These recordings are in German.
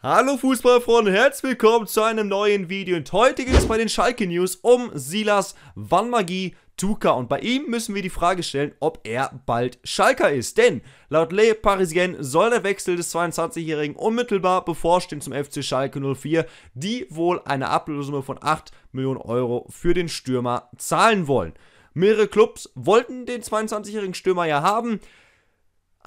Hallo Fußballfreunde, herzlich willkommen zu einem neuen Video und heute geht es bei den Schalke News um Silas Wanmagie Tuka und bei ihm müssen wir die Frage stellen, ob er bald Schalker ist, denn laut Le Parisien soll der Wechsel des 22-Jährigen unmittelbar bevorstehen zum FC Schalke 04, die wohl eine Ablösung von 8 Millionen Euro für den Stürmer zahlen wollen. Mehrere Clubs wollten den 22-jährigen Stürmer ja haben,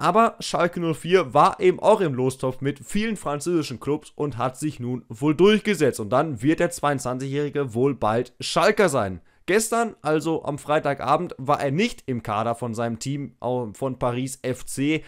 aber Schalke 04 war eben auch im Lostopf mit vielen französischen Clubs und hat sich nun wohl durchgesetzt. Und dann wird der 22-Jährige wohl bald Schalker sein. Gestern, also am Freitagabend, war er nicht im Kader von seinem Team von Paris FC.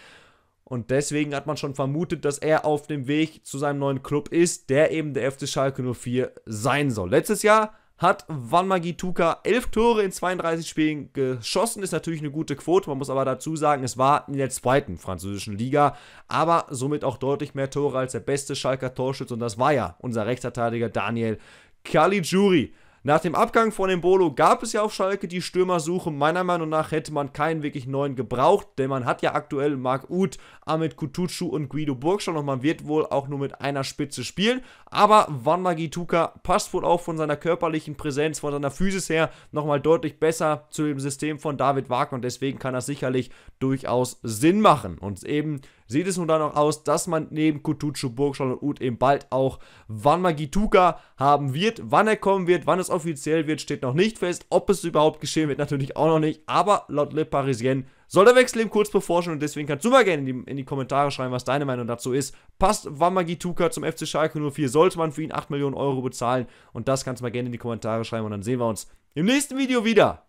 Und deswegen hat man schon vermutet, dass er auf dem Weg zu seinem neuen Club ist, der eben der FC Schalke 04 sein soll. Letztes Jahr hat Van Tuka 11 Tore in 32 Spielen geschossen. Ist natürlich eine gute Quote. Man muss aber dazu sagen, es war in der zweiten französischen Liga, aber somit auch deutlich mehr Tore als der beste Schalker Torschütze. Und das war ja unser Rechtsverteidiger Daniel Caligiuri. Nach dem Abgang von Embolo gab es ja auf Schalke die Stürmersuche. Meiner Meinung nach hätte man keinen wirklich neuen gebraucht, denn man hat ja aktuell Marc Uth, Ahmed Kutucu und Guido Burgstaller und man wird wohl auch nur mit einer Spitze spielen. Aber Wanma Gituka passt wohl auch von seiner körperlichen Präsenz, von seiner Physis her nochmal deutlich besser zu dem System von David Wagner und deswegen kann das sicherlich durchaus Sinn machen. Und eben sieht es nun dann auch aus, dass man neben Kutucu, Burgschall und Uth eben bald auch Wanma Gituka haben wird. Wann er kommen wird, wann es offiziell wird, steht noch nicht fest. Ob es überhaupt geschehen wird, natürlich auch noch nicht. Aber laut Le Parisien soll der Wechsel eben kurz bevorstehen und deswegen kannst du mal gerne in die, in die Kommentare schreiben, was deine Meinung dazu ist. Passt Wamma Gituka zum FC Schalke 04? Sollte man für ihn 8 Millionen Euro bezahlen? Und das kannst du mal gerne in die Kommentare schreiben und dann sehen wir uns im nächsten Video wieder.